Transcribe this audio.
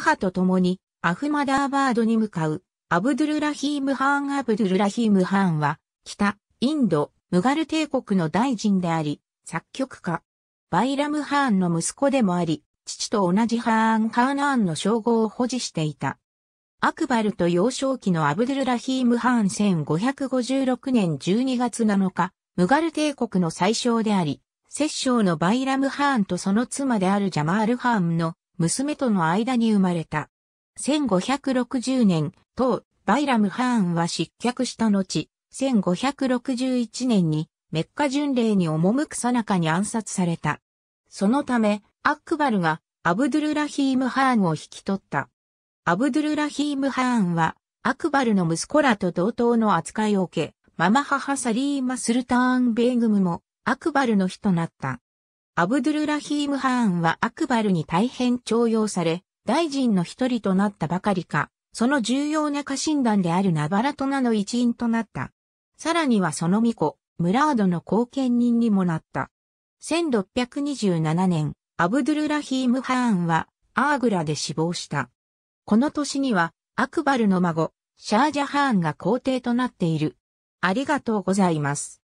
母と共にアフマダーバードに向かう。アブドゥルラヒーム・ハーン・アブドゥルラヒーム・ハーンは、北、インド、ムガル帝国の大臣であり、作曲家。バイラム・ハーンの息子でもあり、父と同じハーン・ハーナーンの称号を保持していた。アクバルと幼少期のアブドゥルラヒーム・ハーン1556年12月7日、ムガル帝国の最小であり、摂政のバイラム・ハーンとその妻であるジャマール・ハーンの娘との間に生まれた。1560年、当、バイラム・ハーンは失脚した後、1561年にメッカ巡礼に赴くさなかに暗殺された。そのため、アックバルがアブドゥルラヒーム・ハーンを引き取った。アブドゥルラヒーム・ハーンは、アクバルの息子らと同等の扱いを受け、ママ母サリーマ・スルターン・ベーグムも、アクバルの日となった。アブドゥルラヒーム・ハーンはアクバルに大変重用され、大臣の一人となったばかりか、その重要な家臣団であるナバラトナの一員となった。さらにはその巫女、ムラードの後見人にもなった。1627年、アブドゥルラヒーム・ハーンは、アーグラで死亡した。この年には、アクバルの孫、シャージャハーンが皇帝となっている。ありがとうございます。